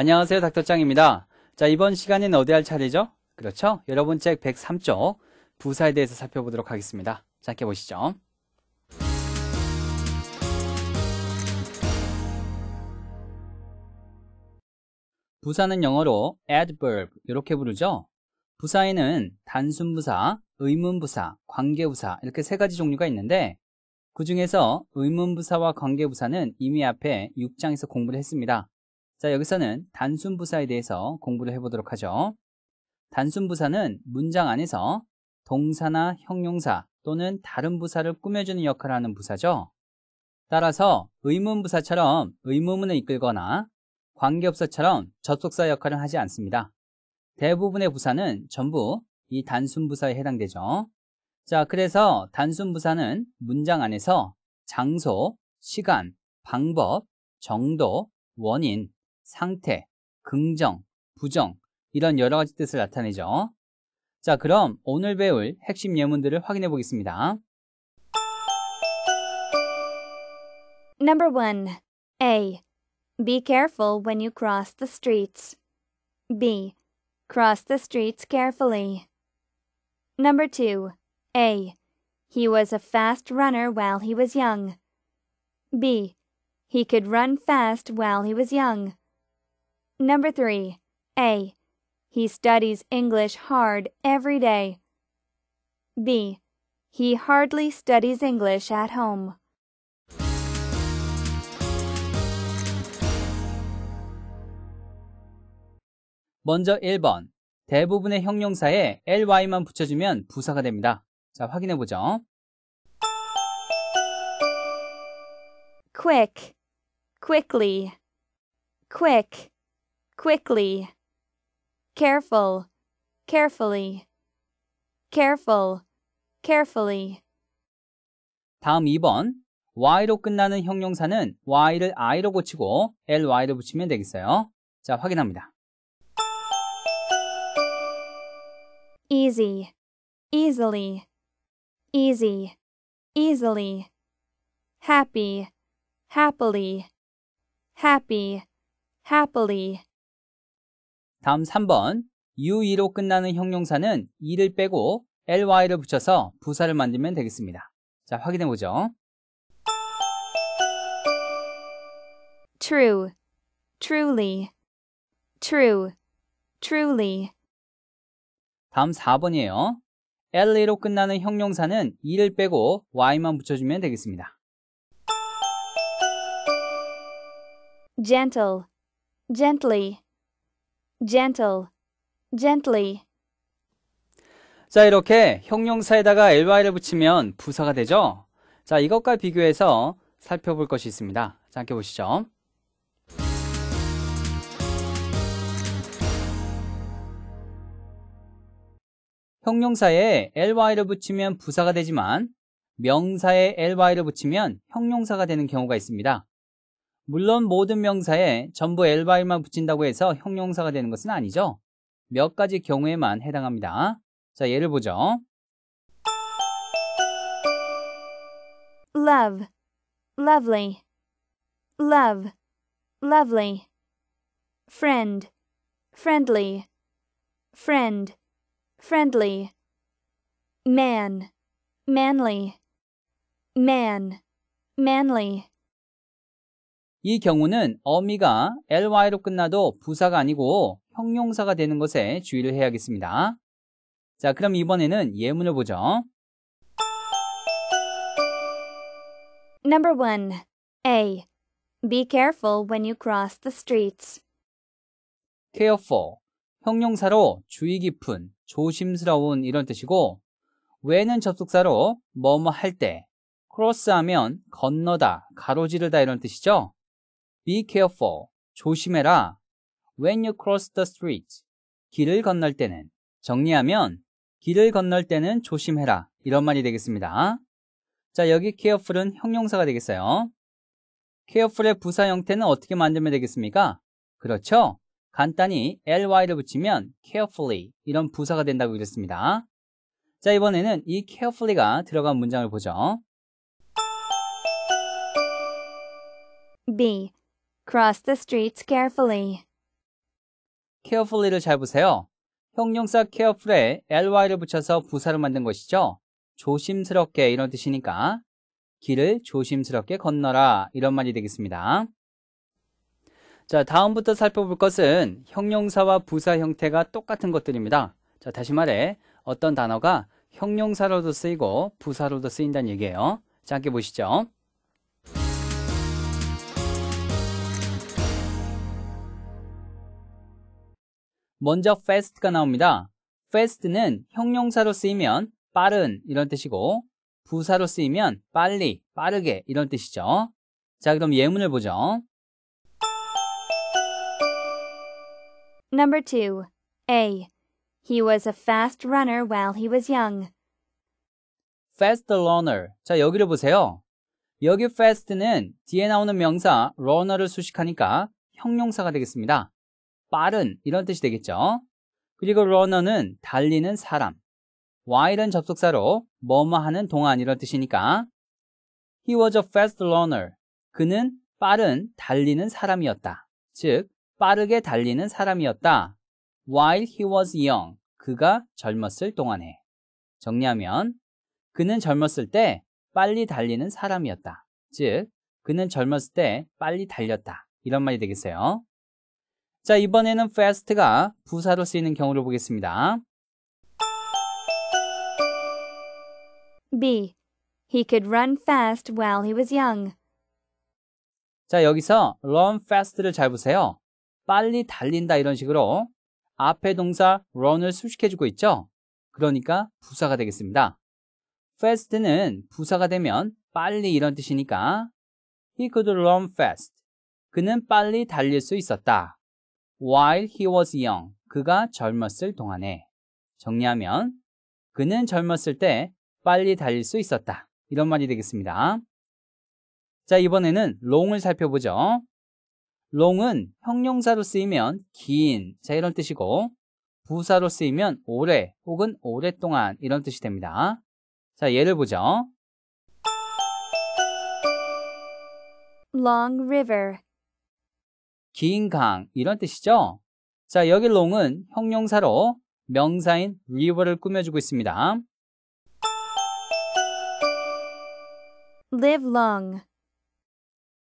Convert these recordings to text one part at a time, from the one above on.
안녕하세요 닥터짱입니다. 자 이번 시간엔 어디 할 차례죠? 그렇죠? 여러분 책 103쪽 부사에 대해서 살펴보도록 하겠습니다. 짧게 보시죠. 부사는 영어로 adverb 이렇게 부르죠. 부사에는 단순 부사, 의문 부사, 관계 부사 이렇게 세 가지 종류가 있는데 그 중에서 의문 부사와 관계 부사는 이미 앞에 6장에서 공부를 했습니다. 자, 여기서는 단순 부사에 대해서 공부를 해보도록 하죠. 단순 부사는 문장 안에서 동사나 형용사 또는 다른 부사를 꾸며주는 역할을 하는 부사죠. 따라서 의문 부사처럼 의문문을 이끌거나 관계업사처럼 접속사 역할을 하지 않습니다. 대부분의 부사는 전부 이 단순 부사에 해당되죠. 자, 그래서 단순 부사는 문장 안에서 장소, 시간, 방법, 정도, 원인, 상태, 긍정, 부정 이런 여러 가지 뜻을 나타내죠. 자, 그럼 오늘 배울 핵심 예문들을 확인해 보겠습니다. Number 1. A. Be careful when you cross the streets. B. Cross the streets carefully. Number 2. A. He was a fast runner while he was young. B. He could run fast while he was young. Number three, A. He studies English hard every day. B. He hardly studies English at home. 먼저 1번. 대부분의 형용사에 ly만 붙여주면 부사가 됩니다. 자, 확인해 보죠. quick, quickly, quick. quickly, careful, carefully, careful, carefully. 다음 2번 y로 끝나는 형용사는 y를 i로 고치고 ly를 붙이면 되겠어요. 자, 확인합니다. easy, easily, easy, easily, happy, happily, happy, happily. 다음 3번 u 2로 끝나는 형용사는 e를 빼고 ly를 붙여서 부사를 만들면 되겠습니다. 자, 확인해 보죠. true truly true truly 다음 4번이에요. le로 끝나는 형용사는 e를 빼고 y만 붙여주면 되겠습니다. gentle gently gentle, gently. 자, 이렇게 형용사에다가 ly를 붙이면 부사가 되죠? 자, 이것과 비교해서 살펴볼 것이 있습니다. 자, 함께 보시죠. 형용사에 ly를 붙이면 부사가 되지만 명사에 ly를 붙이면 형용사가 되는 경우가 있습니다. 물론 모든 명사에 전부 엘바일만 붙인다고 해서 형용사가 되는 것은 아니죠. 몇 가지 경우에만 해당합니다. 자, 예를 보죠. love, lovely, love, lovely, friend, friendly, friend, friendly, man, manly, man, manly. 이 경우는 어미가 ly로 끝나도 부사가 아니고 형용사가 되는 것에 주의를 해야겠습니다. 자, 그럼 이번에는 예문을 보죠. Number 1. A. Be careful when you cross the streets. careful. 형용사로 주의 깊은, 조심스러운 이런 뜻이고 when은 접속사로 뭐뭐 할 때, cross 하면 건너다, 가로지르다 이런 뜻이죠. Be careful. 조심해라. When you cross the street. 길을 건널 때는. 정리하면 길을 건널 때는 조심해라. 이런 말이 되겠습니다. 자, 여기 careful은 형용사가 되겠어요. careful의 부사 형태는 어떻게 만들면 되겠습니까? 그렇죠. 간단히 ly를 붙이면 carefully 이런 부사가 된다고 그랬습니다. 자, 이번에는 이 carefully가 들어간 문장을 보죠. B. Cross the street carefully. carefully를 잘 보세요. 형용사 careful에 ly를 붙여서 부사를 만든 것이죠. 조심스럽게 이런 뜻이니까 길을 조심스럽게 건너라 이런 말이 되겠습니다. 자, 다음부터 살펴볼 것은 형용사와 부사 형태가 똑같은 것들입니다. 자, 다시 말해 어떤 단어가 형용사로도 쓰이고 부사로도 쓰인다는 얘기예요. 짧게 보시죠. 먼저 fast가 나옵니다. fast는 형용사로 쓰이면 빠른 이런 뜻이고 부사로 쓰이면 빨리, 빠르게 이런 뜻이죠. 자, 그럼 예문을 보죠. Number 2. A. He was a fast runner while he was young. fast runner. 자, 여기를 보세요. 여기 fast는 뒤에 나오는 명사 runner를 수식하니까 형용사가 되겠습니다. 빠른 이런 뜻이 되겠죠. 그리고 러너는 달리는 사람, while은 접속사로 뭐뭐 하는 동안 이런 뜻이니까 he was a fast runner. 그는 빠른 달리는 사람이었다. 즉 빠르게 달리는 사람이었다. while he was young. 그가 젊었을 동안에. 정리하면 그는 젊었을 때 빨리 달리는 사람이었다. 즉 그는 젊었을 때 빨리 달렸다. 이런 말이 되겠어요. 자, 이번에는 fast가 부사로 쓰이는 경우를 보겠습니다. B. He could run fast while he was young. 자, 여기서 run fast를 잘 보세요. 빨리 달린다 이런 식으로 앞에 동사 run을 수식해주고 있죠? 그러니까 부사가 되겠습니다. fast는 부사가 되면 빨리 이런 뜻이니까 he could run fast. 그는 빨리 달릴 수 있었다. while he was young. 그가 젊었을 동안에. 정리하면 그는 젊었을 때 빨리 달릴 수 있었다. 이런 말이 되겠습니다. 자, 이번에는 long을 살펴보죠. long은 형용사로 쓰이면 긴, 자, 이런 뜻이고, 부사로 쓰이면 오래 혹은 오랫동안 이런 뜻이 됩니다. 자, 예를 보죠. Long River 긴강 이런 뜻이죠. 자, 여기 롱은 형용사로 명사인 river를 꾸며주고 있습니다. live long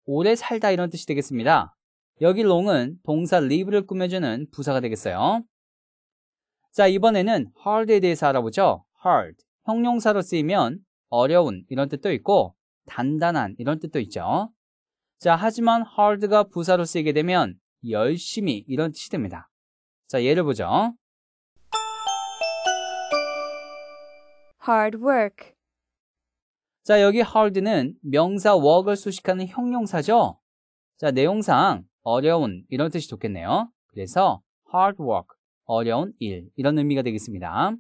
오래 살다 이런 뜻이 되겠습니다. 여기 long은 동사 live를 꾸며주는 부사가 되겠어요. 자, 이번에는 hard에 대해서 알아보죠. hard. 형용사로 쓰이면 어려운 이런 뜻도 있고 단단한 이런 뜻도 있죠. 자, 하지만 hard가 부사로 쓰이게 되면 열심히 이런 뜻이 됩니다. 자, 예를 보죠. hard work. 자, 여기 hard는 명사 work을 수식하는 형용사죠. 자, 내용상 어려운 이런 뜻이 좋겠네요. 그래서 hard work, 어려운 일 이런 의미가 되겠습니다.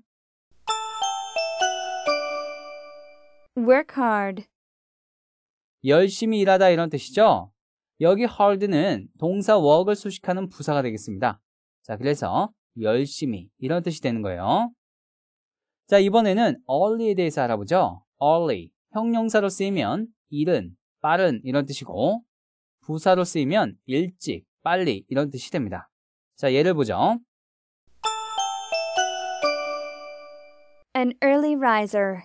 work hard. 열심히 일하다 이런 뜻이죠. 여기 hard는 동사 work을 수식하는 부사가 되겠습니다. 자, 그래서 열심히 이런 뜻이 되는 거예요. 자, 이번에는 early에 대해서 알아보죠. early, 형용사로 쓰이면 이른, 빠른 이런 뜻이고 부사로 쓰이면 일찍, 빨리 이런 뜻이 됩니다. 자, 예를 보죠. An early riser.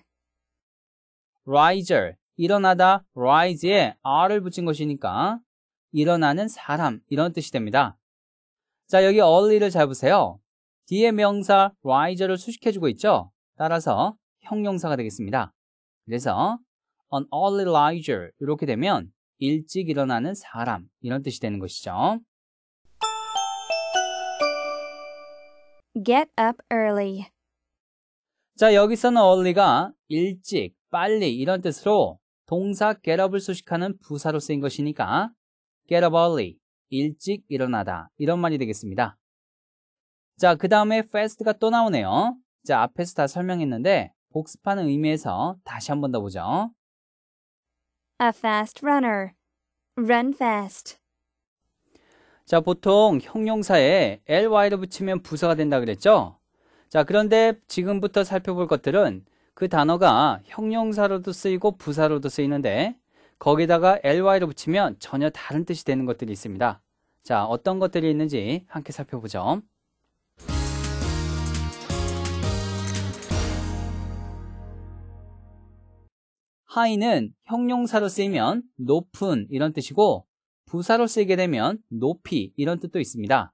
riser 일어나다 rise에 r을 붙인 것이니까 일어나는 사람 이런 뜻이 됩니다. 자, 여기 early를 잘 보세요. 뒤에 명사 rise를 수식해주고 있죠? 따라서 형용사가 되겠습니다. 그래서 an early riser 이렇게 되면 일찍 일어나는 사람 이런 뜻이 되는 것이죠. get up early 자, 여기서는 early가 일찍, 빨리 이런 뜻으로 동사 get up을 수식하는 부사로 쓰인 것이니까 get up early, 일찍 일어나다 이런 말이 되겠습니다. 자, 그 다음에 fast가 또 나오네요. 자, 앞에서 다 설명했는데 복습하는 의미에서 다시 한 번 더 보죠. A fast runner. Run fast. 자, 보통 형용사에 ly를 붙이면 부사가 된다 그랬죠? 자, 그런데 지금부터 살펴볼 것들은 그 단어가 형용사로도 쓰이고 부사로도 쓰이는데 거기다가 l y 로 붙이면 전혀 다른 뜻이 되는 것들이 있습니다. 자, 어떤 것들이 있는지 함께 살펴보죠. 하이는 형용사로 쓰이면 높은 이런 뜻이고 부사로 쓰이게 되면 높이 이런 뜻도 있습니다.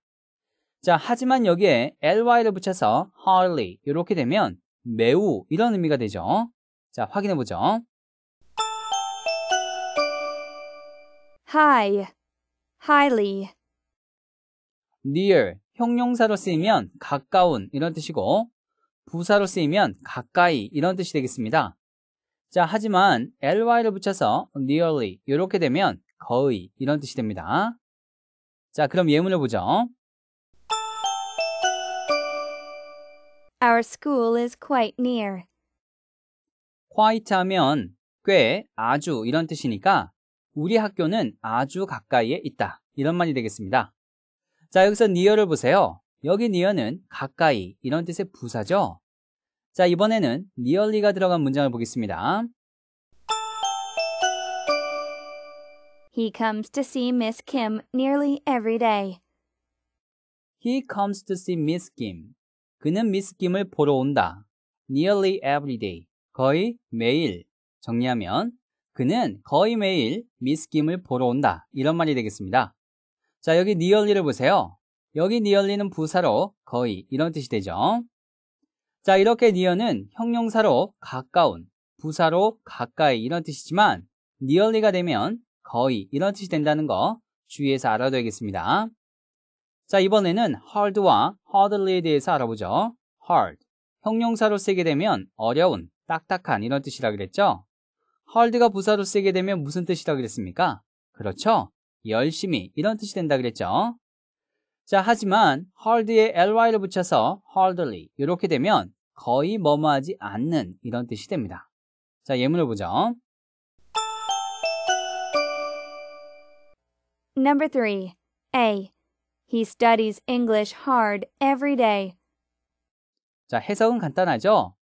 자, 하지만 여기에 ly를 붙여서 hardly 이렇게 되면 매우 이런 의미가 되죠. 자, 확인해 보죠. high, highly. near 형용사로 쓰이면 가까운 이런 뜻이고 부사로 쓰이면 가까이 이런 뜻이 되겠습니다. 자, 하지만 ly를 붙여서 nearly 이렇게 되면 거의 이런 뜻이 됩니다. 자, 그럼 예문을 보죠. Our school is quite near. quite 하면 꽤, 아주 이런 뜻이니까 우리 학교는 아주 가까이에 있다. 이런 말이 되겠습니다. 자, 여기서 near를 보세요. 여기 near는 가까이 이런 뜻의 부사죠. 자, 이번에는 nearly가 들어간 문장을 보겠습니다. He comes to see Miss Kim nearly every day. He comes to see Miss Kim. 그는 미스김을 보러 온다. nearly every day. 거의 매일. 정리하면 그는 거의 매일 미스김을 보러 온다. 이런 말이 되겠습니다. 자, 여기 nearly를 보세요. 여기 nearly는 부사로 거의 이런 뜻이 되죠. 자, 이렇게 near는 형용사로 가까운, 부사로 가까이 이런 뜻이지만 nearly가 되면 거의 이런 뜻이 된다는 거 주의해서 알아둬야겠습니다. 자, 이번에는 hard와 hardly에 대해서 알아보죠. hard. 형용사로 쓰게 되면 어려운, 딱딱한 이런 뜻이라 그랬죠. hard가 부사로 쓰게 되면 무슨 뜻이라 그랬습니까? 그렇죠. 열심히 이런 뜻이 된다 그랬죠. 자, 하지만 hard에 ly를 붙여서 hardly 이렇게 되면 거의 뭐뭐하지 않는 이런 뜻이 됩니다. 자, 예문을 보죠. Number 3. A. He studies English hard every day. 자, 해석은 간단하죠?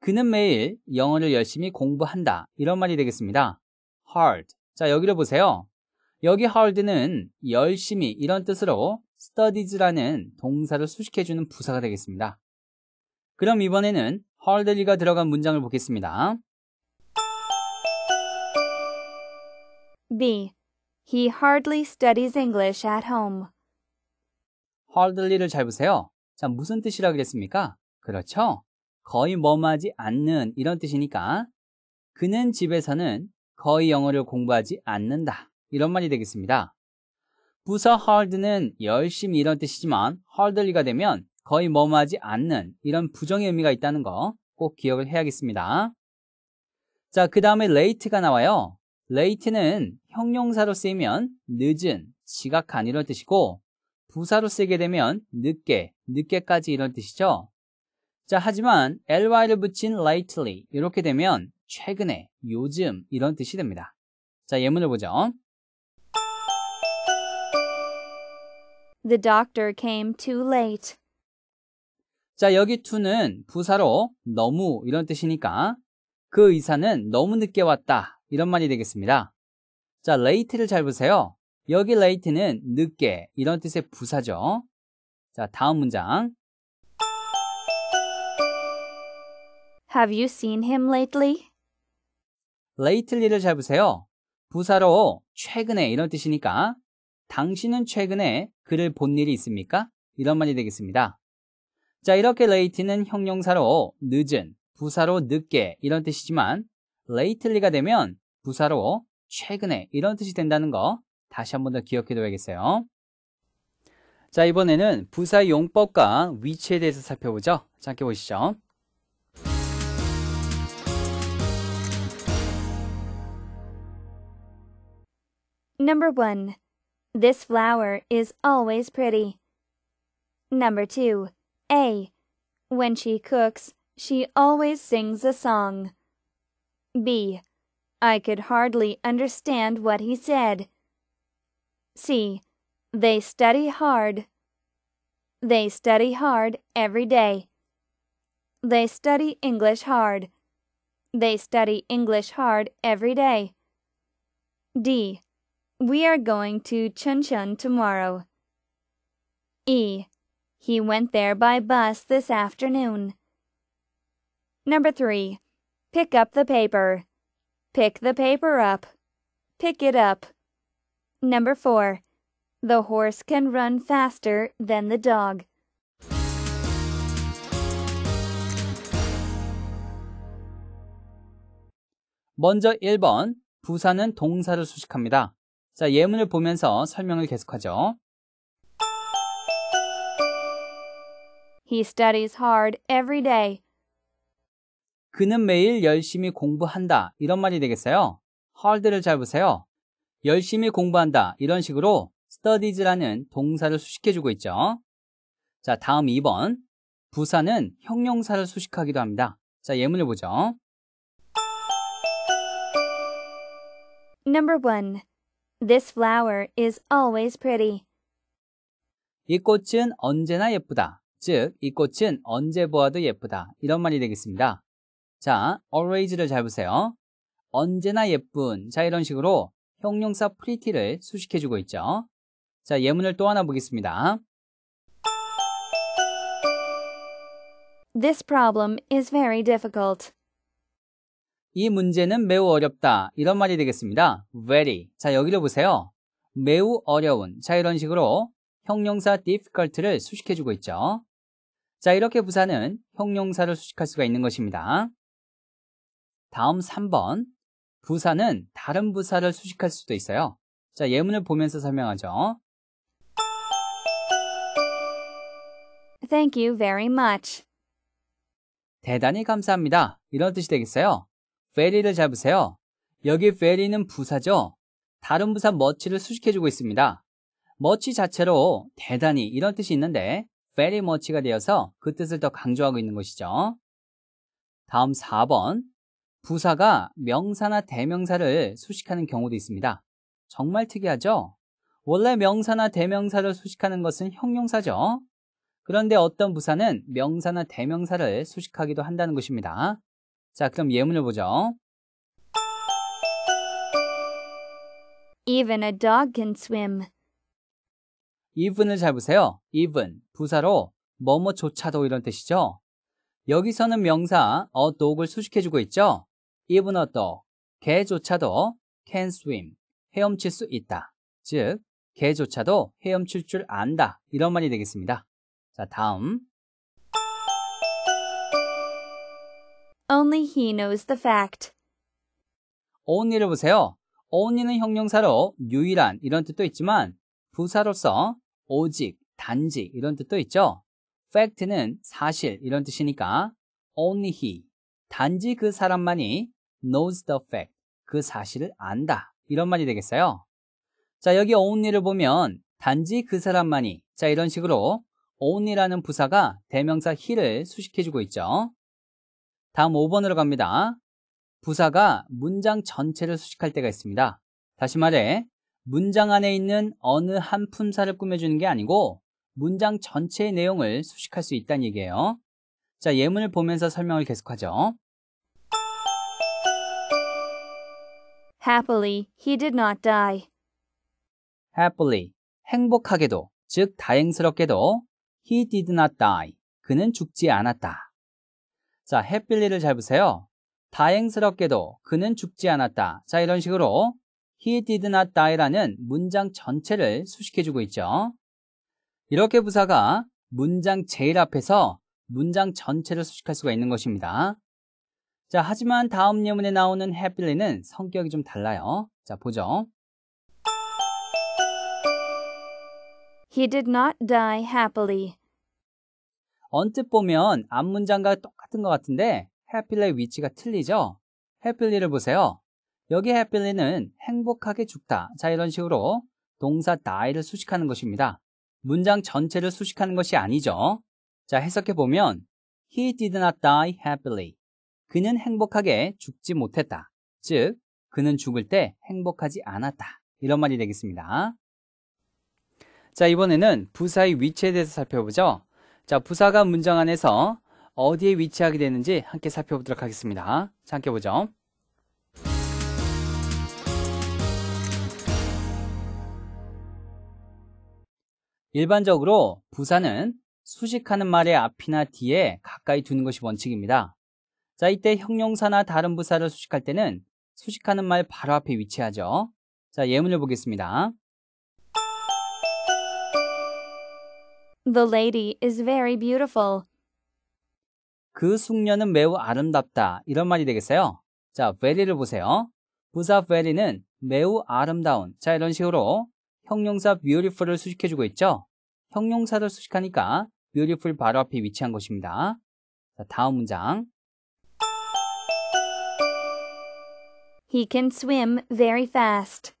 그는 매일 영어를 열심히 공부한다. 이런 말이 되겠습니다. hard. 자, 여기를 보세요. 여기 hard는 열심히 이런 뜻으로 studies라는 동사를 수식해주는 부사가 되겠습니다. 그럼 이번에는 hardly가 들어간 문장을 보겠습니다. B. He hardly studies English at home. hardly를 잘 보세요. 자, 무슨 뜻이라 고 그랬습니까? 그렇죠? 거의 뭐뭐하지 않는 이런 뜻이니까 그는 집에서는 거의 영어를 공부하지 않는다. 이런 말이 되겠습니다. 부서 hard는 열심히 이런 뜻이지만 hardly가 되면 거의 뭐뭐하지 않는 이런 부정의 의미가 있다는 거 꼭 기억을 해야겠습니다. 자, 그 다음에 late가 나와요. late는 형용사로 쓰이면 늦은, 지각한 이런 뜻이고 부사로 쓰게 되면 늦게, 늦게까지 이런 뜻이죠. 자, 하지만 ly를 붙인 l i g h t l y 이렇게 되면 최근에, 요즘 이런 뜻이 됩니다. 자, 예문을 보죠. The doctor came too late. 자, 여기 to는 부사로 너무 이런 뜻이니까 그 의사는 너무 늦게 왔다 이런 말이 되겠습니다. 자, late를 잘 보세요. 여기 late는 늦게 이런 뜻의 부사죠. 자, 다음 문장. Have you seen him lately? lately를 잘 보세요. 부사로 최근에 이런 뜻이니까 당신은 최근에 그를 본 일이 있습니까? 이런 말이 되겠습니다. 자, 이렇게 late는 형용사로 늦은, 부사로 늦게 이런 뜻이지만 lately가 되면 부사로 최근에 이런 뜻이 된다는 거 다시 한 번 더 기억해 둬야겠어요. 자, 이번에는 부사 용법과 위치에 대해서 살펴보죠. 자, 보시죠. Number 1. This flower is always pretty. Number 2. A. When she cooks, she always sings a song. B. I could hardly understand what he said. C. They study hard. They study hard every day. They study English hard. They study English hard every day. D. We are going to Chunchun tomorrow. E. He went there by bus this afternoon. Number 3. Pick up the paper. Pick the paper up. Pick it up. Number 4. The horse can run faster than the dog. 먼저 1번 부사는 동사를 수식합니다. 자, 예문을 보면서 설명을 계속하죠. He studies hard every day. 그는 매일 열심히 공부한다. 이런 말이 되겠어요. hard를 잘 보세요. 열심히 공부한다 이런 식으로 studies라는 동사를 수식해주고 있죠. 자, 다음 2번. 부사는 형용사를 수식하기도 합니다. 자, 예문을 보죠. Number 1. This flower is always pretty. 이 꽃은 언제나 예쁘다. 즉, 이 꽃은 언제 보아도 예쁘다. 이런 말이 되겠습니다. 자, always를 잘 보세요. 언제나 예쁜. 자, 이런 식으로 형용사 pretty를 수식해주고 있죠. 자, 예문을 또 하나 보겠습니다. This problem is very difficult. 이 문제는 매우 어렵다. 이런 말이 되겠습니다. very. 자, 여기를 보세요. 매우 어려운. 자, 이런 식으로 형용사 difficult를 수식해주고 있죠. 자, 이렇게 부사는 형용사를 수식할 수가 있는 것입니다. 다음 3번. 부사는 다른 부사를 수식할 수도 있어요. 자, 예문을 보면서 설명하죠. Thank you very much. 대단히 감사합니다. 이런 뜻이 되겠어요. very를 잡으세요. 여기 very는 부사죠. 다른 부사 much를 수식해주고 있습니다. much 자체로 대단히 이런 뜻이 있는데 very much가 되어서 그 뜻을 더 강조하고 있는 것이죠. 다음 4번 부사가 명사나 대명사를 수식하는 경우도 있습니다. 정말 특이하죠? 원래 명사나 대명사를 수식하는 것은 형용사죠. 그런데 어떤 부사는 명사나 대명사를 수식하기도 한다는 것입니다. 자, 그럼 예문을 보죠. Even a dog can swim. even을 잘 보세요. even 부사로 뭐뭐조차도 이런 뜻이죠. 여기서는 명사 a dog을 수식해주고 있죠. 이분어 또 개조차도 can swim 헤엄칠 수 있다. 즉 개조차도 헤엄칠 줄 안다. 이런 말이 되겠습니다. 자, 다음. Only he knows the fact. only를 보세요. only는 형용사로 유일한 이런 뜻도 있지만 부사로서 오직, 단지 이런 뜻도 있죠. fact는 사실 이런 뜻이니까 only he 단지 그 사람만이 knows the fact. 그 사실을 안다. 이런 말이 되겠어요. 자, 여기 only를 보면 단지 그 사람만이 자, 이런 식으로 only라는 부사가 대명사 he를 수식해주고 있죠. 다음 5번으로 갑니다. 부사가 문장 전체를 수식할 때가 있습니다. 다시 말해, 문장 안에 있는 어느 한 품사를 꾸며주는 게 아니고 문장 전체의 내용을 수식할 수 있다는 얘기예요. 자, 예문을 보면서 설명을 계속하죠. Happily, he did not die. Happily, 행복하게도, 즉 다행스럽게도 he did not die. 그는 죽지 않았다. 자, happy를 잘 보세요. 다행스럽게도 그는 죽지 않았다. 자, 이런 식으로 he did not die라는 문장 전체를 수식해주고 있죠. 이렇게 부사가 문장 제일 앞에서 문장 전체를 수식할 수가 있는 것입니다. 자, 하지만 다음 예문에 나오는 happy는 성격이 좀 달라요. 자, 보죠. He did not die happily. 언뜻 보면 앞 문장과 똑같은 것 같은데 happy의 위치가 틀리죠. happy를 보세요. 여기 happy는 행복하게 죽다. 자, 이런 식으로 동사 die를 수식하는 것입니다. 문장 전체를 수식하는 것이 아니죠. 자, 해석해 보면 he did not die happily. 그는 행복하게 죽지 못했다. 즉, 그는 죽을 때 행복하지 않았다. 이런 말이 되겠습니다. 자, 이번에는 부사의 위치에 대해서 살펴보죠. 자, 부사가 문장 안에서 어디에 위치하게 되는지 함께 살펴보도록 하겠습니다. 자, 함께 보죠. 일반적으로 부사는 수식하는 말의 앞이나 뒤에 가까이 두는 것이 원칙입니다. 자, 이때 형용사나 다른 부사를 수식할 때는 수식하는 말 바로 앞에 위치하죠. 자, 예문을 보겠습니다. The lady is very beautiful. 그 숙녀는 매우 아름답다. 이런 말이 되겠어요. 자, very를 보세요. 부사 very는 매우 아름다운. 자, 이런 식으로 형용사 beautiful을 수식해주고 있죠. 형용사를 수식하니까 beautiful 바로 앞에 위치한 것입니다. 자, 다음 문장. He can swim very fast.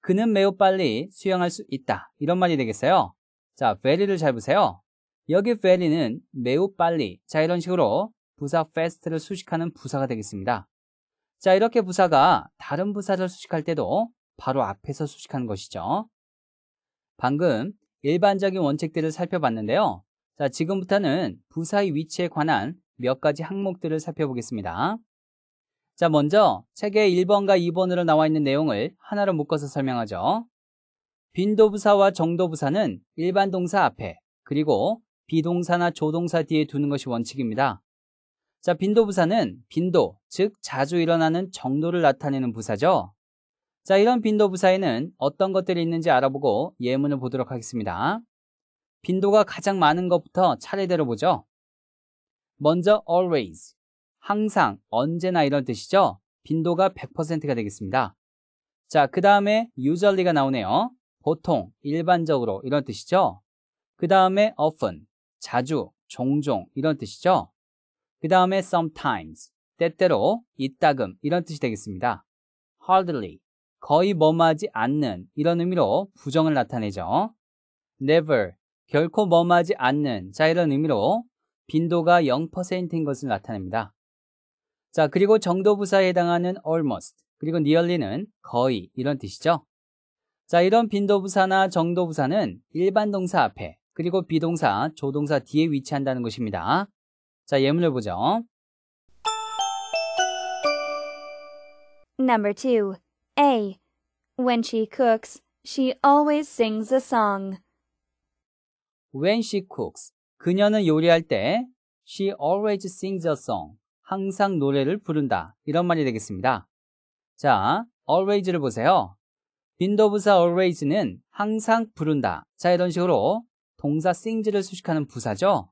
그는 매우 빨리 수영할 수 있다. 이런 말이 되겠어요. 자, very를 잘 보세요. 여기 very는 매우 빨리. 자, 이런 식으로 부사 fast를 수식하는 부사가 되겠습니다. 자, 이렇게 부사가 다른 부사를 수식할 때도 바로 앞에서 수식하는 것이죠. 방금 일반적인 원칙들을 살펴봤는데요. 자, 지금부터는 부사의 위치에 관한 몇 가지 항목들을 살펴보겠습니다. 자, 먼저 책의 1번과 2번으로 나와 있는 내용을 하나로 묶어서 설명하죠. 빈도부사와 정도부사는 일반 동사 앞에 그리고 비동사나 조동사 뒤에 두는 것이 원칙입니다. 자, 빈도부사는 빈도, 즉 자주 일어나는 정도를 나타내는 부사죠. 자, 이런 빈도부사에는 어떤 것들이 있는지 알아보고 예문을 보도록 하겠습니다. 빈도가 가장 많은 것부터 차례대로 보죠. 먼저 always, 항상, 언제나 이런 뜻이죠. 빈도가 100%가 되겠습니다. 자, 그 다음에 usually가 나오네요. 보통, 일반적으로 이런 뜻이죠. 그 다음에 often, 자주, 종종 이런 뜻이죠. 그 다음에 sometimes, 때때로, 이따금 이런 뜻이 되겠습니다. hardly, 거의 머무하지 않는 이런 의미로 부정을 나타내죠. never, 결코 머무하지 않는 자 이런 의미로 빈도가 0%인 것을 나타냅니다. 자, 그리고 정도 부사에 해당하는 almost, 그리고 nearly는 거의 이런 뜻이죠. 자, 이런 빈도부사나 정도부사는 일반 동사 앞에, 그리고 비동사, 조동사 뒤에 위치한다는 것입니다. 자, 예문을 보죠. Number 2. A. When she cooks, she always sings a song. When she cooks, 그녀는 요리할 때 she always sings a song. 항상 노래를 부른다. 이런 말이 되겠습니다. 자, always를 보세요. 빈도부사 always는 항상 부른다. 자, 이런 식으로 동사 sings를 수식하는 부사죠.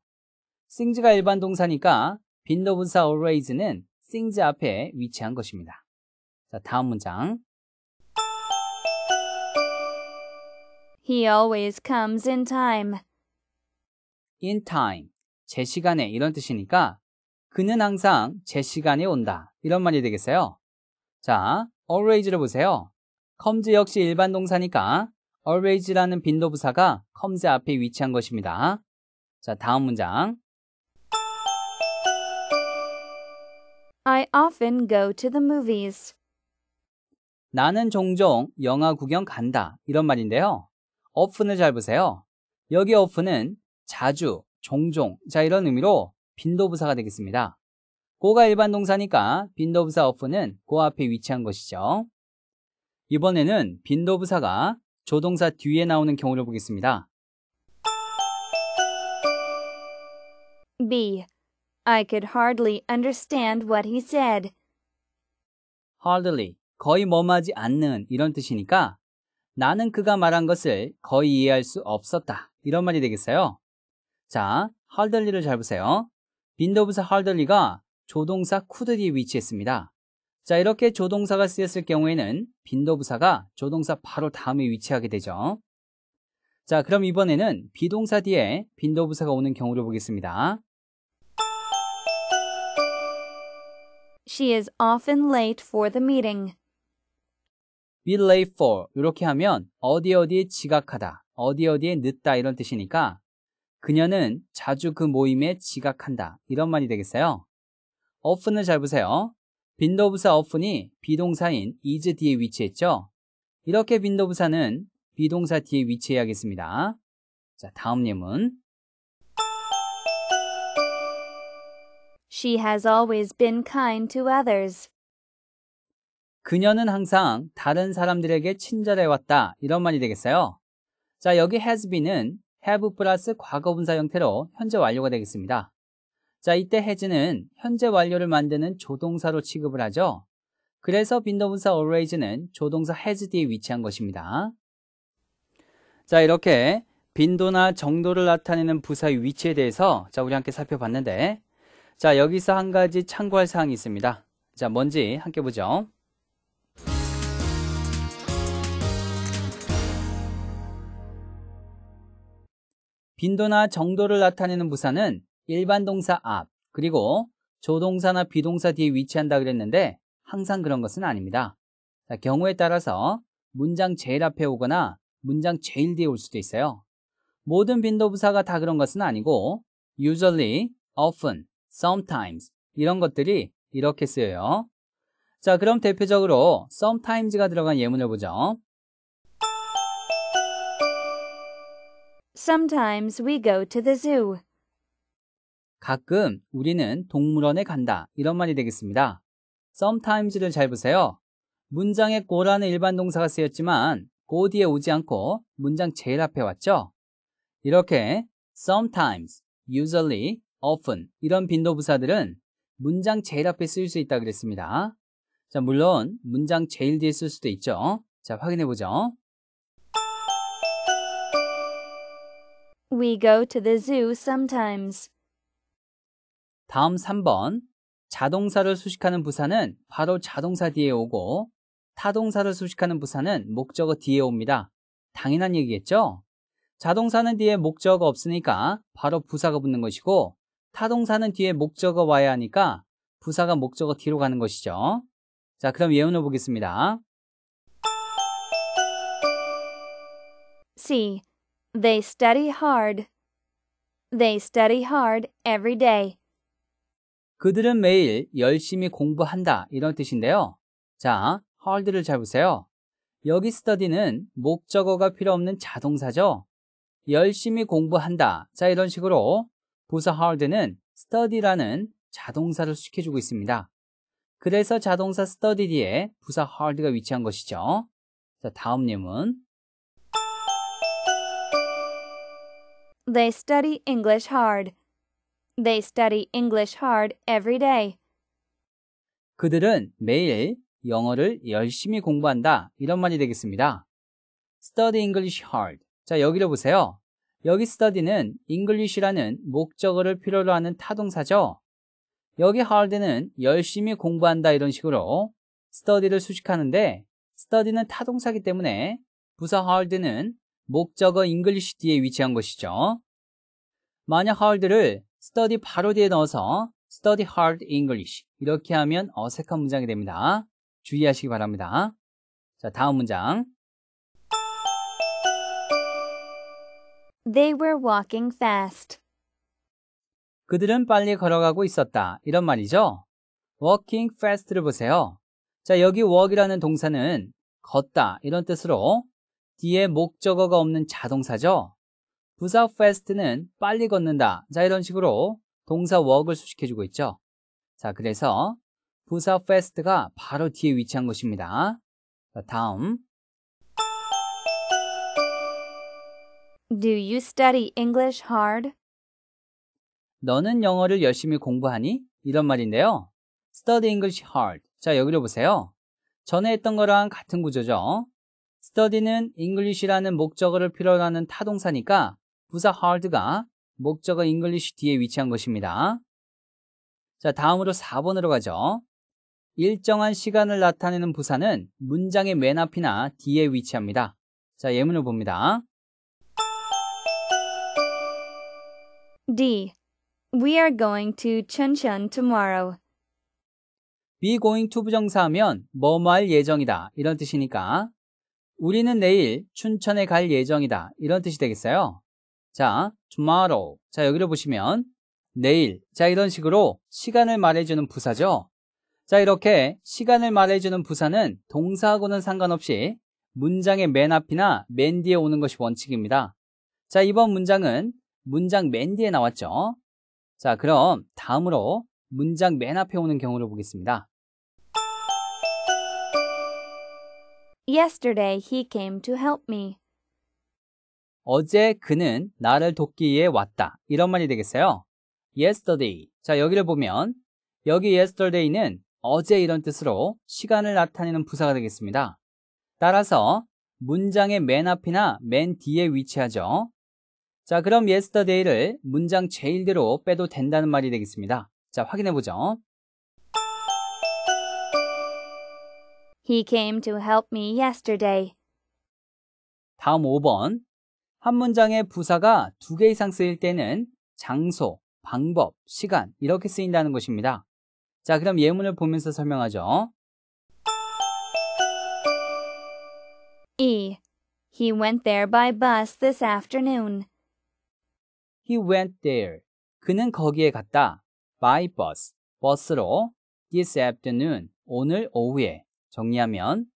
sings가 일반 동사니까 빈도부사 always는 sings 앞에 위치한 것입니다. 자, 다음 문장. He always comes in time. in time. 제 시간에 이런 뜻이니까 그는 항상 제 시간에 온다. 이런 말이 되겠어요. 자, always를 보세요. comes 역시 일반 동사니까 always라는 빈도부사가 comes 앞에 위치한 것입니다. 자, 다음 문장. I often go to the movies. 나는 종종 영화 구경 간다. 이런 말인데요. often을 잘 보세요. 여기 often은 자주, 종종, 자 이런 의미로 빈도부사가 되겠습니다. 고가 일반 동사니까 빈도부사 어프는 고 앞에 위치한 것이죠. 이번에는 빈도부사가 조동사 뒤에 나오는 경우를 보겠습니다. B. I could hardly understand what he said. hardly 거의 뭐하지 않는 이런 뜻이니까 나는 그가 말한 것을 거의 이해할 수 없었다 이런 말이 되겠어요. 자, hardly를 잘 보세요. 빈더브스 할덜리가 조동사 쿠드 뒤 위치했습니다. 자, 이렇게 조동사가 쓰였을 경우에는 빈도부사가 조동사 바로 다음에 위치하게 되죠. 자, 그럼 이번에는 비동사 뒤에 빈도부사가 오는 경우를 보겠습니다. She is often late for the meeting. be late for 이렇게 하면 어디 어디에 지각하다, 어디 어디에 늦다 이런 뜻이니까 그녀는 자주 그 모임에 지각한다. 이런 말이 되겠어요. often을 잘 보세요. 빈도부사 often이 비동사인 is 뒤에 위치했죠. 이렇게 빈도부사는 비동사 뒤에 위치해야겠습니다. 자, 다음 예문. She has always been kind to others. 그녀는 항상 다른 사람들에게 친절해왔다. 이런 말이 되겠어요. 자, 여기 has been은 have 플러스 과거 분사 형태로 현재 완료가 되겠습니다. 자, 이때 has는 현재 완료를 만드는 조동사로 취급을 하죠. 그래서 빈도분사 always는 조동사 has 뒤에 위치한 것입니다. 자, 이렇게 빈도나 정도를 나타내는 부사의 위치에 대해서 자, 우리 함께 살펴봤는데 자, 여기서 한 가지 참고할 사항이 있습니다. 자, 뭔지 함께 보죠. 빈도나 정도를 나타내는 부사는 일반 동사 앞 그리고 조동사나 비동사 뒤에 위치한다 그랬는데 항상 그런 것은 아닙니다. 자, 경우에 따라서 문장 제일 앞에 오거나 문장 제일 뒤에 올 수도 있어요. 모든 빈도 부사가 다 그런 것은 아니고 usually, often, sometimes 이런 것들이 이렇게 쓰여요. 자, 그럼 대표적으로 sometimes가 들어간 예문을 보죠. Sometimes we go to the zoo. 가끔 우리는 동물원에 간다. 이런 말이 되겠습니다. sometimes를 잘 보세요. 문장에 go라는 일반 동사가 쓰였지만 go 뒤에 오지 않고 문장 제일 앞에 왔죠? 이렇게 sometimes, usually, often 이런 빈도부사들은 문장 제일 앞에 쓰일 수 있다 그랬습니다. 자, 물론 문장 제일 뒤에 쓸 수도 있죠. 자, 확인해 보죠. We go to the zoo sometimes. 다음 3번. 자동사를 수식하는 부사는 바로 자동사 뒤에 오고 타동사를 수식하는 부사는 목적어 뒤에 옵니다. 당연한 얘기겠죠? 자동사는 뒤에 목적어 없으니까 바로 부사가 붙는 것이고 타동사는 뒤에 목적어 와야 하니까 부사가 목적어 뒤로 가는 것이죠. 자, 그럼 예문을 보겠습니다. C. They study hard. They study hard every day. 그들은 매일 열심히 공부한다 이런 뜻인데요. 자, hard를 잡으세요 여기 study는 목적어가 필요 없는 자동사죠. 열심히 공부한다. 자, 이런 식으로 부사 hard는 study라는 자동사를 수식해주고 있습니다. 그래서 자동사 study 뒤에 부사 hard가 위치한 것이죠. 자, 다음 예문. They study English hard. They study English hard every day. 그들은 매일 영어를 열심히 공부한다. 이런 말이 되겠습니다. study English hard. 자, 여기를 보세요. 여기 study는 English라는 목적어를 필요로 하는 타동사죠. 여기 hard는 열심히 공부한다 이런 식으로 study를 수식하는데 study는 타동사기 때문에 부사 hard는 목적어 잉글리시티에 위치한 것이죠. 만약 hard를 study 바로디에 넣어서 study hard English 이렇게 하면 어색한 문장이 됩니다. 주의하시기 바랍니다. 자, 다음 문장. They were walking fast. 그들은 빨리 걸어가고 있었다. 이런 말이죠. walking fast를 보세요. 자, 여기 walk이라는 동사는 걷다 이런 뜻으로 뒤에 목적어가 없는 자동사죠. 부사 fast는 빨리 걷는다. 자, 이런 식으로 동사 work을 수식해주고 있죠. 자, 그래서 부사 fast가 바로 뒤에 위치한 것입니다. 자, 다음. Do you study English hard? 너는 영어를 열심히 공부하니? 이런 말인데요. study English hard. 자, 여기로 보세요. 전에 했던 거랑 같은 구조죠. study는 English라는 목적어를 필요로 하는 타동사니까 부사 hard가 목적어 English 뒤에 위치한 것입니다. 자, 다음으로 4번으로 가죠. 일정한 시간을 나타내는 부사는 문장의 맨 앞이나 뒤에 위치합니다. 자, 예문을 봅니다. D. We are going to Chuncheon tomorrow. be going to 부정사하면 뭐뭐할 예정이다 이런 뜻이니까 우리는 내일 춘천에 갈 예정이다. 이런 뜻이 되겠어요. 자, tomorrow. 자, 여기를 보시면 내일. 자, 이런 식으로 시간을 말해주는 부사죠. 자, 이렇게 시간을 말해주는 부사는 동사하고는 상관없이 문장의 맨 앞이나 맨 뒤에 오는 것이 원칙입니다. 자, 이번 문장은 문장 맨 뒤에 나왔죠. 자, 그럼 다음으로 문장 맨 앞에 오는 경우를 보겠습니다. Yesterday he came to help me. 어제 그는 나를 돕기 위해 왔다. 이런 말이 되겠어요. yesterday. 자, 여기를 보면 여기 yesterday는 어제 이런 뜻으로 시간을 나타내는 부사가 되겠습니다. 따라서 문장의 맨 앞이나 맨 뒤에 위치하죠. 자, 그럼 yesterday를 문장 제일대로 빼도 된다는 말이 되겠습니다. 자, 확인해 보죠. He came to help me yesterday. 다음 5번. 한 문장의 부사가 두 개 이상 쓰일 때는 장소, 방법, 시간 이렇게 쓰인다는 것입니다. 자, 그럼 예문을 보면서 설명하죠. E. He went there by bus this afternoon. He went there. 그는 거기에 갔다. By bus. 버스로. This afternoon. 오늘 오후에. 정리하면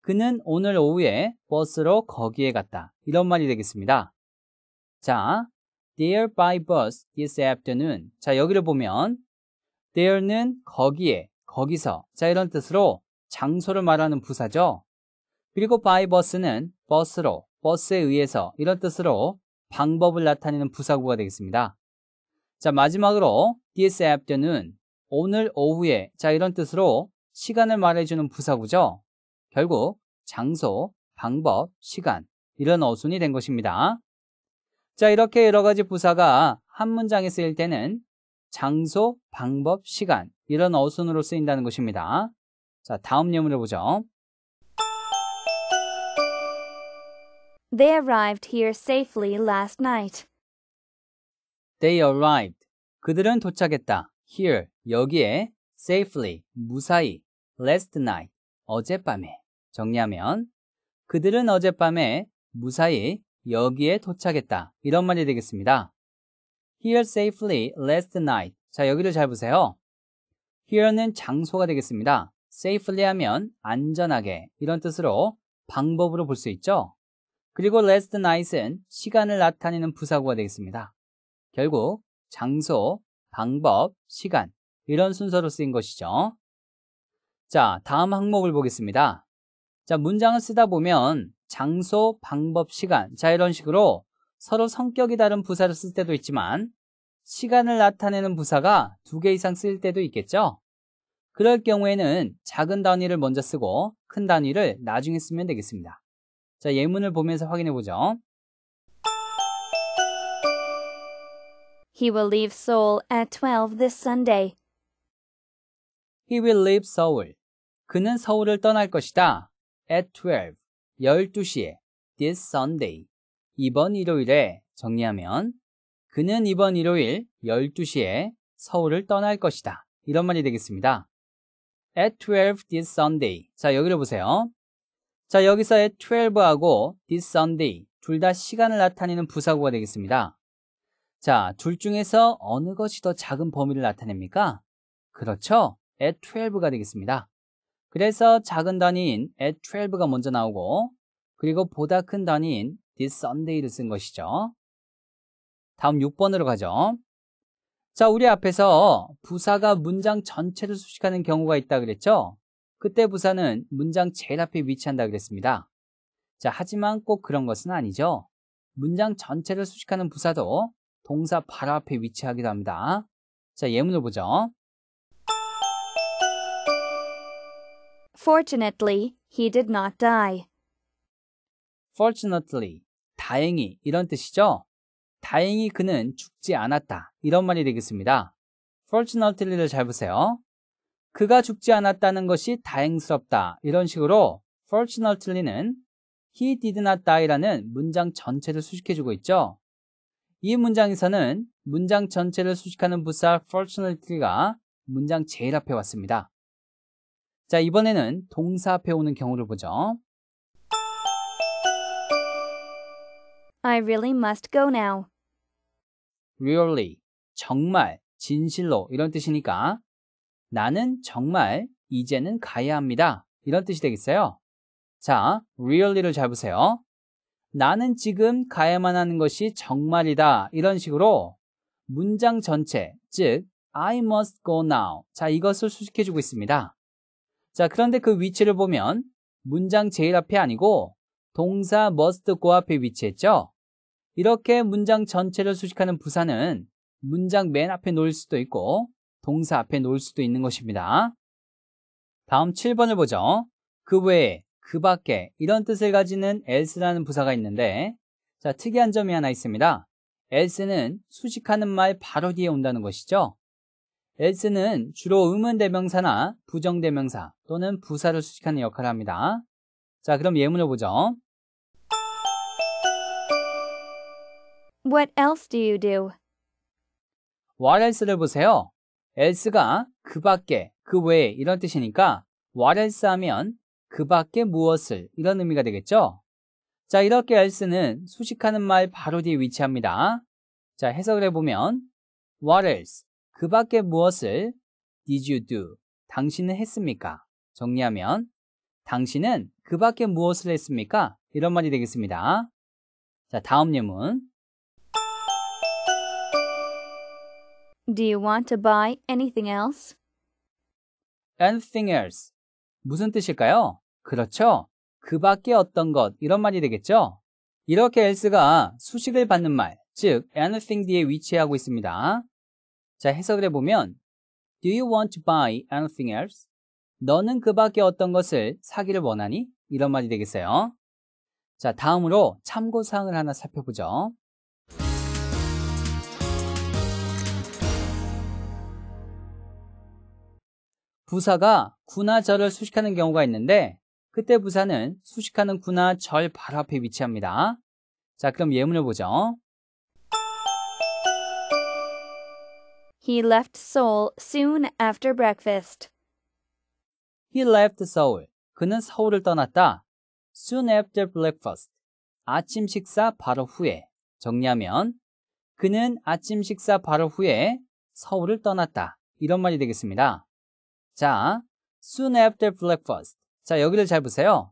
그는 오늘 오후에 버스로 거기에 갔다. 이런 말이 되겠습니다. 자, there by bus this afternoon. 자, 여기를 보면 there는 거기에, 거기서. 자, 이런 뜻으로 장소를 말하는 부사죠. 그리고 by bus는 버스로, 버스에 의해서 이런 뜻으로 방법을 나타내는 부사구가 되겠습니다. 자, 마지막으로 this afternoon 오늘 오후에 자 이런 뜻으로 시간을 말해주는 부사구죠. 결국 장소, 방법, 시간 이런 어순이 된 것입니다. 자 이렇게 여러 가지 부사가 한 문장에 쓰일 때는 장소, 방법, 시간 이런 어순으로 쓰인다는 것입니다. 자 다음 예문을 보죠. They arrived here safely last night. They arrived. 그들은 도착했다. Here, 여기에 safely, 무사히 last night, 어젯밤에. 정리하면 그들은 어젯밤에 무사히 여기에 도착했다. 이런 말이 되겠습니다. Here safely last night. 자, 여기를 잘 보세요. Here는 장소가 되겠습니다. safely 하면 안전하게 이런 뜻으로 방법으로 볼 수 있죠. 그리고 last night은 시간을 나타내는 부사구가 되겠습니다. 결국 장소, 방법, 시간 이런 순서로 쓰인 것이죠. 자, 다음 항목을 보겠습니다. 자, 문장을 쓰다 보면 장소, 방법, 시간. 자, 이런 식으로 서로 성격이 다른 부사를 쓸 때도 있지만 시간을 나타내는 부사가 두 개 이상 쓸 때도 있겠죠. 그럴 경우에는 작은 단위를 먼저 쓰고 큰 단위를 나중에 쓰면 되겠습니다. 자, 예문을 보면서 확인해 보죠. He will leave Seoul at 12 this Sunday. He will leave Seoul. 그는 서울을 떠날 것이다. At 12. 12시에. This Sunday. 이번 일요일에 정리하면 그는 이번 일요일 12시에 서울을 떠날 것이다. 이런 말이 되겠습니다. At 12 this Sunday. 자, 여기를 보세요. 자, 여기서 at 12하고 this Sunday 둘 다 시간을 나타내는 부사구가 되겠습니다. 자, 둘 중에서 어느 것이 더 작은 범위를 나타냅니까? 그렇죠? at 12가 되겠습니다. 그래서 작은 단위인 at 12가 먼저 나오고 그리고 보다 큰 단위인 this Sunday를 쓴 것이죠. 다음 6번으로 가죠. 자, 우리 앞에서 부사가 문장 전체를 수식하는 경우가 있다 그랬죠? 그때 부사는 문장 제일 앞에 위치한다 그랬습니다. 자, 하지만 꼭 그런 것은 아니죠. 문장 전체를 수식하는 부사도 동사 바로 앞에 위치하기도 합니다. 자, 예문을 보죠. Fortunately, he did not die. Fortunately, 다행히 이런 뜻이죠. 다행히 그는 죽지 않았다. 이런 말이 되겠습니다. fortunately를 잘 보세요. 그가 죽지 않았다는 것이 다행스럽다. 이런 식으로 fortunately는 he did not die라는 문장 전체를 수식해주고 있죠. 이 문장에서는 문장 전체를 수식하는 부사 fortunately가 문장 제일 앞에 왔습니다. 자, 이번에는 동사 배우는 경우를 보죠. I really must go now. Really, 정말, 진실로 이런 뜻이니까 나는 정말 이제는 가야 합니다. 이런 뜻이 되겠어요. 자, really를 잘 보세요. 나는 지금 가야만 하는 것이 정말이다. 이런 식으로 문장 전체, 즉 I must go now. 자, 이것을 수식해주고 있습니다. 자, 그런데 그 위치를 보면 문장 제일 앞에 아니고 동사 must 고 앞에 위치했죠? 이렇게 문장 전체를 수식하는 부사는 문장 맨 앞에 놓을 수도 있고 동사 앞에 놓을 수도 있는 것입니다. 다음 7번을 보죠. 그 외에, 그 밖에 이런 뜻을 가지는 else라는 부사가 있는데 자, 특이한 점이 하나 있습니다. else는 수식하는 말 바로 뒤에 온다는 것이죠. else는 주로 의문대명사나 부정대명사 또는 부사를 수식하는 역할을 합니다. 자, 그럼 예문을 보죠. What else do you do? What else를 보세요. else가 그 밖에, 그 외에 이런 뜻이니까 what else 하면 그 밖에 무엇을 이런 의미가 되겠죠? 자, 이렇게 else는 수식하는 말 바로 뒤에 위치합니다. 자, 해석을 해보면 what else, 그 밖에 무엇을 did you do? 당신은 했습니까? 정리하면 당신은 그 밖에 무엇을 했습니까? 이런 말이 되겠습니다. 자, 다음 예문. Do you want to buy anything else? Anything else. 무슨 뜻일까요? 그렇죠. 그 밖에 어떤 것, 이런 말이 되겠죠? 이렇게 else가 수식을 받는 말, 즉 anything 뒤에 위치하고 있습니다. 자, 해석을 해보면 Do you want to buy anything else? 너는 그 밖에 어떤 것을 사기를 원하니? 이런 말이 되겠어요. 자, 다음으로 참고사항을 하나 살펴보죠. 부사가 구나 절을 수식하는 경우가 있는데 그때 부사는 수식하는 구나 절 바로 앞에 위치합니다. 자, 그럼 예문을 보죠. He left Seoul soon after breakfast. He left Seoul. 그는 서울을 떠났다. Soon after breakfast. 아침 식사 바로 후에. 정리하면 그는 아침 식사 바로 후에 서울을 떠났다. 이런 말이 되겠습니다. 자, soon after breakfast. 자, 여기를 잘 보세요.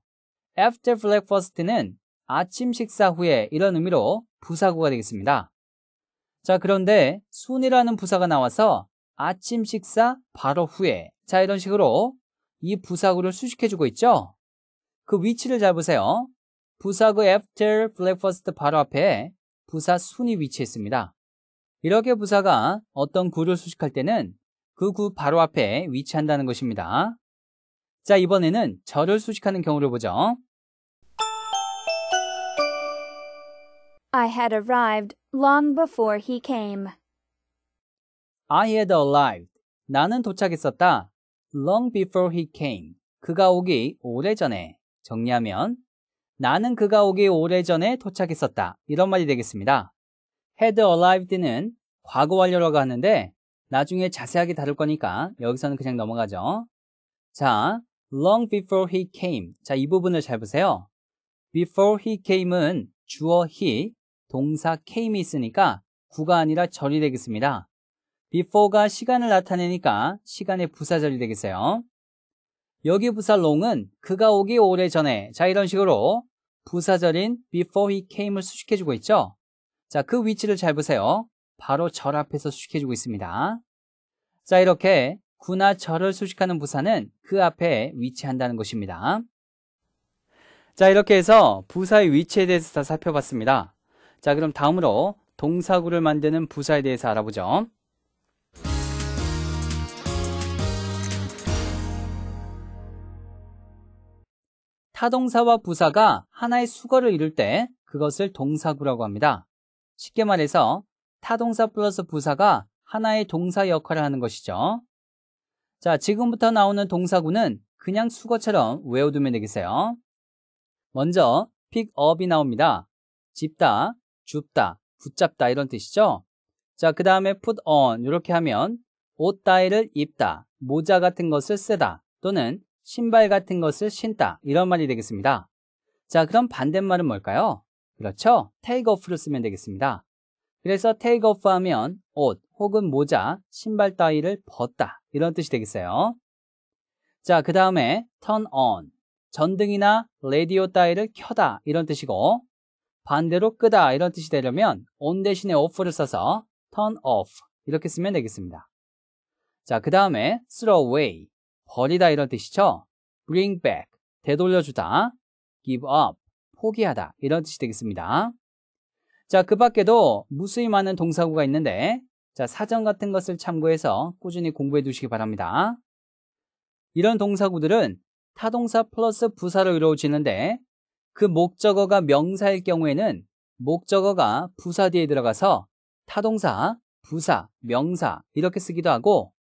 after breakfast는 아침 식사 후에 이런 의미로 부사구가 되겠습니다. 자, 그런데 순이라는 부사가 나와서 아침 식사 바로 후에 자, 이런 식으로 이 부사구를 수식해주고 있죠? 그 위치를 잘 보세요. 부사구 after breakfast 바로 앞에 부사 순이 위치했습니다. 이렇게 부사가 어떤 구를 수식할 때는 그 구 바로 앞에 위치한다는 것입니다. 자, 이번에는 절을 수식하는 경우를 보죠. I had arrived long before he came. I had arrived. 나는 도착했었다. long before he came. 그가 오기 오래전에. 정리하면 나는 그가 오기 오래전에 도착했었다. 이런 말이 되겠습니다. had arrived는 과거 완료라고 하는데 나중에 자세하게 다룰 거니까 여기서는 그냥 넘어가죠. 자, long before he came. 자, 이 부분을 잘 보세요. before he came은 주어 he, 동사 came이 있으니까 구가 아니라 절이 되겠습니다. before가 시간을 나타내니까 시간의 부사절이 되겠어요. 여기 부사 long은 그가 오기 오래전에 자 이런 식으로 부사절인 before he came을 수식해주고 있죠. 자 그 위치를 잘 보세요. 바로 절 앞에서 수식해주고 있습니다. 자 이렇게 구나 절을 수식하는 부사는 그 앞에 위치한다는 것입니다. 자 이렇게 해서 부사의 위치에 대해서 다 살펴봤습니다. 자, 그럼 다음으로 동사구를 만드는 부사에 대해서 알아보죠. 타동사와 부사가 하나의 수거를 이룰 때 그것을 동사구라고 합니다. 쉽게 말해서 타동사 플러스 부사가 하나의 동사 역할을 하는 것이죠. 자, 지금부터 나오는 동사구는 그냥 수거처럼 외워두면 되겠어요. 먼저 pick up이 나옵니다. 집다, 줍다, 붙잡다 이런 뜻이죠. 자, 그 다음에 put on 이렇게 하면 옷 따위를 입다, 모자 같은 것을 쓰다 또는 신발 같은 것을 신다 이런 말이 되겠습니다. 자, 그럼 반대말은 뭘까요? 그렇죠. take off를 쓰면 되겠습니다. 그래서 take off 하면 옷 혹은 모자, 신발 따위를 벗다 이런 뜻이 되겠어요. 자, 그 다음에 turn on 전등이나 라디오 따위를 켜다 이런 뜻이고 반대로 끄다 이런 뜻이 되려면 on 대신에 off를 써서 turn off 이렇게 쓰면 되겠습니다. 자, 그 다음에 throw away, 버리다 이런 뜻이죠. bring back, 되돌려주다, give up, 포기하다 이런 뜻이 되겠습니다. 자, 그 밖에도 무수히 많은 동사구가 있는데 자, 사전 같은 것을 참고해서 꾸준히 공부해 두시기 바랍니다. 이런 동사구들은 타동사 플러스 부사로 이루어지는데 그 목적어가 명사일 경우에는 목적어가 부사 뒤에 들어가서 타동사, 부사, 명사 이렇게 쓰기도 하고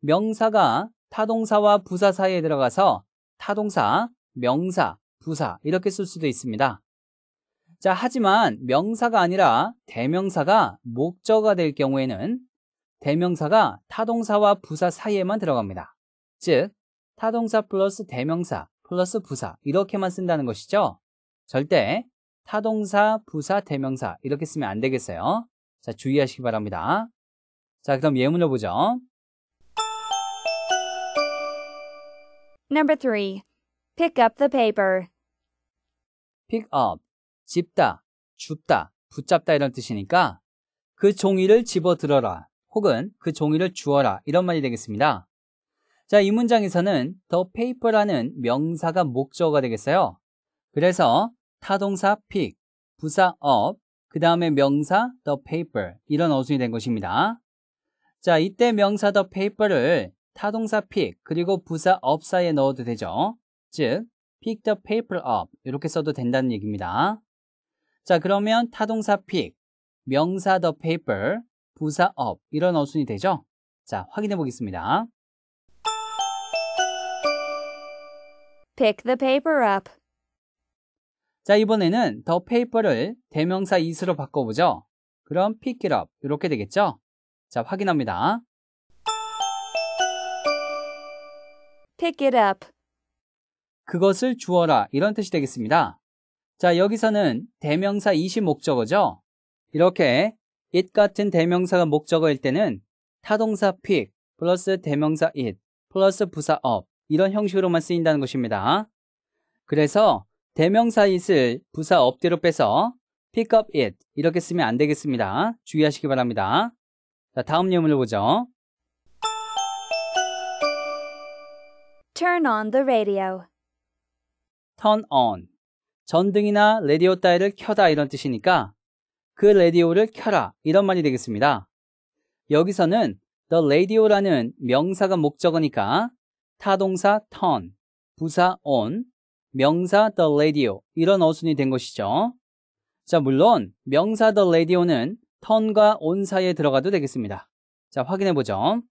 명사가 타동사와 부사 사이에 들어가서 타동사, 명사, 부사 이렇게 쓸 수도 있습니다. 자, 하지만 명사가 아니라 대명사가 목적어가 될 경우에는 대명사가 타동사와 부사 사이에만 들어갑니다. 즉, 타동사 플러스 대명사 플러스 부사 이렇게만 쓴다는 것이죠. 절대 타동사, 부사, 대명사 이렇게 쓰면 안 되겠어요. 자, 주의하시기 바랍니다. 자, 그럼 예문을 보죠. Number 3. Pick up the paper. Pick up. 집다, 줍다, 붙잡다 이런 뜻이니까 그 종이를 집어들어라 혹은 그 종이를 주어라 이런 말이 되겠습니다. 자, 이 문장에서는 더 페이퍼라는 명사가 목적어가 되겠어요. 그래서 타동사 pick, 부사 up, 그 다음에 명사 the paper 이런 어순이 된 것입니다. 자, 이때 명사 the paper를 타동사 pick 그리고 부사 up 사이에 넣어도 되죠. 즉, pick the paper up 이렇게 써도 된다는 얘기입니다. 자, 그러면 타동사 pick, 명사 the paper, 부사 up 이런 어순이 되죠. 자, 확인해 보겠습니다. Pick the paper up. 자, 이번에는 더페이퍼를 대명사 is로 바꿔보죠. 그럼 pick it up 이렇게 되겠죠? 자, 확인합니다. pick it up 그것을 주어라 이런 뜻이 되겠습니다. 자, 여기서는 대명사 이시 목적어죠. 이렇게 it 같은 대명사가 목적어일 때는 타동사 pick 플러스 대명사 it 플러스 부사 up 이런 형식으로만 쓰인다는 것입니다. 그래서 대명사 it을 부사 업대로 빼서 pick up it 이렇게 쓰면 안 되겠습니다. 주의하시기 바랍니다. 자, 다음 예문을 보죠. Turn on the radio. Turn on. 전등이나 라디오 따위를 켜다 이런 뜻이니까 그 라디오를 켜라 이런 말이 되겠습니다. 여기서는 the radio라는 명사가 목적어니까 타동사 turn, 부사 on, 명사 the radio 이런 어순이 된 것이죠. 자, 물론 명사 the radio는 턴과 온 사이에 들어가도 되겠습니다. 자, 확인해 보죠.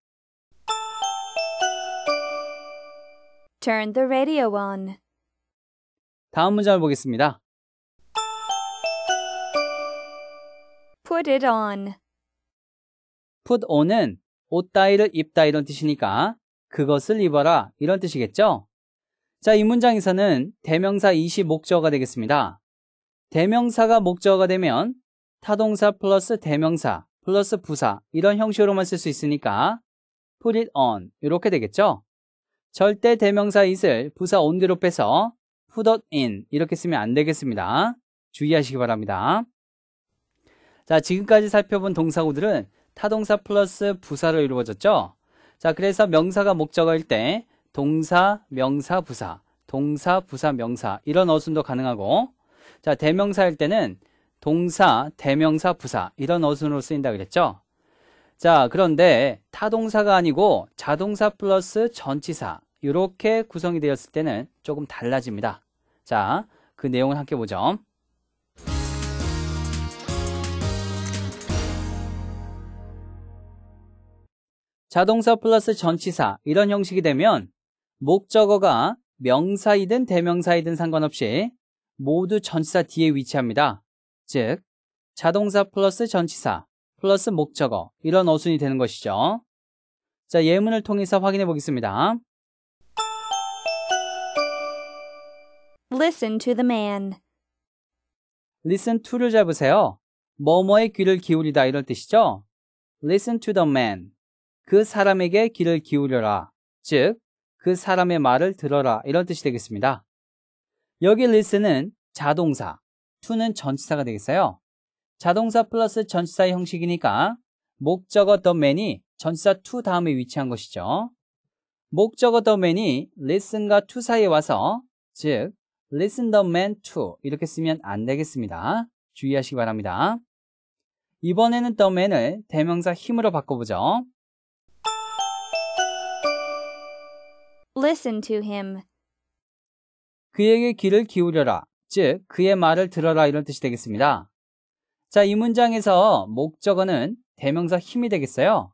Turn the radio on. 다음 문장을 보겠습니다. Put it on. put on은 옷 따위를 입다 이런 뜻이니까 그것을 입어라 이런 뜻이겠죠? 자, 이 문장에서는 대명사 이시 목적어가 되겠습니다. 대명사가 목적어가 되면 타동사 플러스 대명사 플러스 부사 이런 형식으로만 쓸 수 있으니까 put it on 이렇게 되겠죠? 절대 대명사 it을 부사 on 뒤로 빼서 put it in 이렇게 쓰면 안 되겠습니다. 주의하시기 바랍니다. 자, 지금까지 살펴본 동사구들은 타동사 플러스 부사로 이루어졌죠? 자, 그래서 명사가 목적어일 때 동사, 명사, 부사, 동사, 부사, 명사 이런 어순도 가능하고 자 대명사일 때는 동사, 대명사, 부사 이런 어순으로 쓰인다 그랬죠? 자 그런데 타동사가 아니고 자동사 플러스 전치사 이렇게 구성이 되었을 때는 조금 달라집니다. 자그 내용을 함께 보죠. 자동사 플러스 전치사 이런 형식이 되면 목적어가 명사이든 대명사이든 상관없이 모두 전치사 뒤에 위치합니다. 즉, 자동사 플러스 전치사 플러스 목적어 이런 어순이 되는 것이죠. 자, 예문을 통해서 확인해 보겠습니다. Listen to the man. Listen to를 잡으세요. 뭐뭐의 귀를 기울이다 이럴 뜻이죠. Listen to the man. 그 사람에게 귀를 기울여라. 즉, 그 사람의 말을 들어라 이런 뜻이 되겠습니다. 여기 listen은 자동사, to는 전치사가 되겠어요. 자동사 플러스 전치사의 형식이니까 목적어 the man이 전치사 to 다음에 위치한 것이죠. 목적어 the man이 listen과 to 사이에 와서 즉 listen the man to 이렇게 쓰면 안 되겠습니다. 주의하시기 바랍니다. 이번에는 the man을 대명사 힘으로 바꿔보죠. Listen to him. 그에게 귀를 기울여라. 즉, 그의 말을 들어라 이런 뜻이 되겠습니다. 자, 이 문장에서 목적어는 대명사 힘이 되겠어요.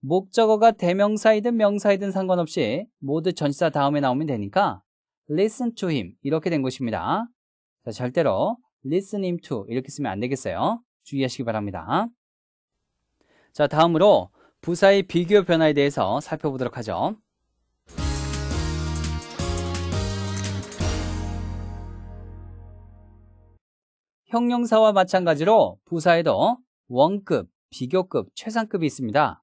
목적어가 대명사이든 명사이든 상관없이 모두 전치사 다음에 나오면 되니까 listen to him 이렇게 된 것입니다. 자, 절대로 listen him to 이렇게 쓰면 안 되겠어요. 주의하시기 바랍니다. 자, 다음으로 부사의 비교 변화에 대해서 살펴보도록 하죠. 형용사와 마찬가지로 부사에도 원급, 비교급, 최상급이 있습니다.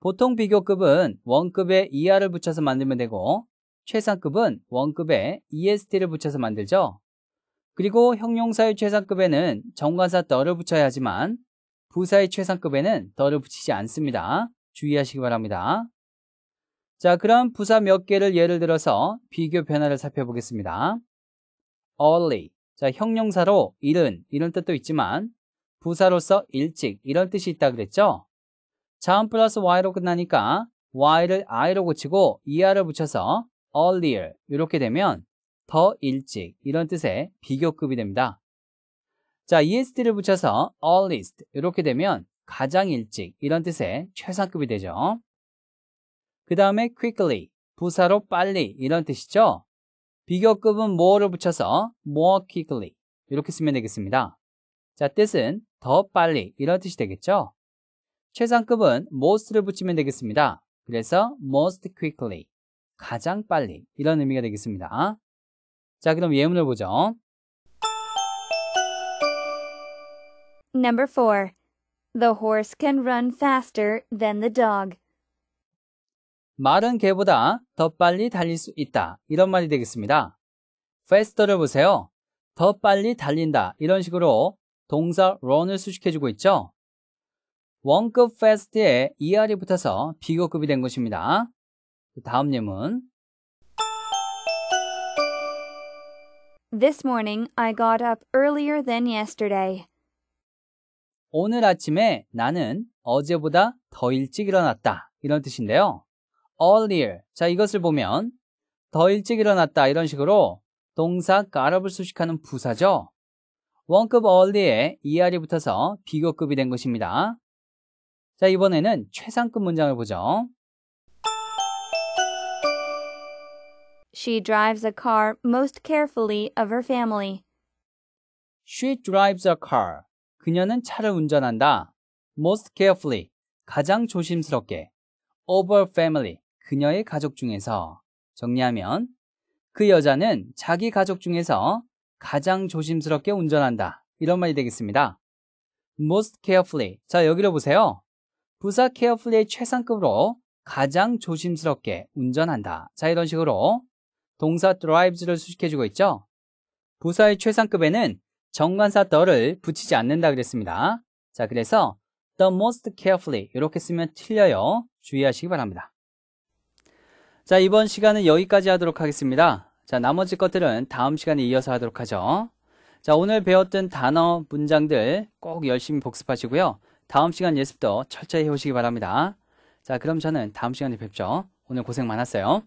보통 비교급은 원급에 ER을 붙여서 만들면 되고 최상급은 원급에 EST를 붙여서 만들죠. 그리고 형용사의 최상급에는 정관사 더를 붙여야 하지만 부사의 최상급에는 더를 붙이지 않습니다. 주의하시기 바랍니다. 자, 그럼 부사 몇 개를 예를 들어서 비교 변화를 살펴보겠습니다. early, 자, 형용사로 이른 이런 뜻도 있지만 부사로서 일찍 이런 뜻이 있다 그랬죠? 자음 플러스 y로 끝나니까 y를 i로 고치고 er을 붙여서 earlier 이렇게 되면 더 일찍 이런 뜻의 비교급이 됩니다. 자, est를 붙여서 earliest 이렇게 되면 가장 일찍 이런 뜻의 최상급이 되죠. 그 다음에 quickly 부사로 빨리 이런 뜻이죠. 비교급은 more를 붙여서 more quickly 이렇게 쓰면 되겠습니다. 자, 뜻은 더 빨리 이런 뜻이 되겠죠? 최상급은 most를 붙이면 되겠습니다. 그래서 most quickly, 가장 빨리 이런 의미가 되겠습니다. 자, 그럼 예문을 보죠. Number 4. The horse can run faster than the dog. 마른 개보다 더 빨리 달릴 수 있다. 이런 말이 되겠습니다. faster를 보세요. 더 빨리 달린다. 이런 식으로 동사 run을 수식해주고 있죠. 원급 fast에 er이 붙어서 비교급이 된 것입니다. 다음 예문. This morning I got up earlier than yesterday. 오늘 아침에 나는 어제보다 더 일찍 일어났다. 이런 뜻인데요. earlier. 자, 이것을 보면 더 일찍 일어났다 이런 식으로 동사 까럽을 수식하는 부사죠. 원급 early에 er이 붙어서 비교급이 된 것입니다. 자, 이번에는 최상급 문장을 보죠. She drives a car most carefully of her family. She drives a car. 그녀는 차를 운전한다. Most carefully. 가장 조심스럽게. Of her family. 그녀의 가족 중에서 정리하면 그 여자는 자기 가족 중에서 가장 조심스럽게 운전한다. 이런 말이 되겠습니다. most carefully. 자, 여기로 보세요. 부사 carefully의 최상급으로 가장 조심스럽게 운전한다. 자, 이런 식으로 동사 drives를 수식해주고 있죠. 부사의 최상급에는 정관사 더를 붙이지 않는다 그랬습니다. 자, 그래서 the most carefully 이렇게 쓰면 틀려요. 주의하시기 바랍니다. 자, 이번 시간은 여기까지 하도록 하겠습니다. 자, 나머지 것들은 다음 시간에 이어서 하도록 하죠. 자, 오늘 배웠던 단어, 문장들 꼭 열심히 복습하시고요. 다음 시간 예습도 철저히 해오시기 바랍니다. 자, 그럼 저는 다음 시간에 뵙죠. 오늘 고생 많았어요.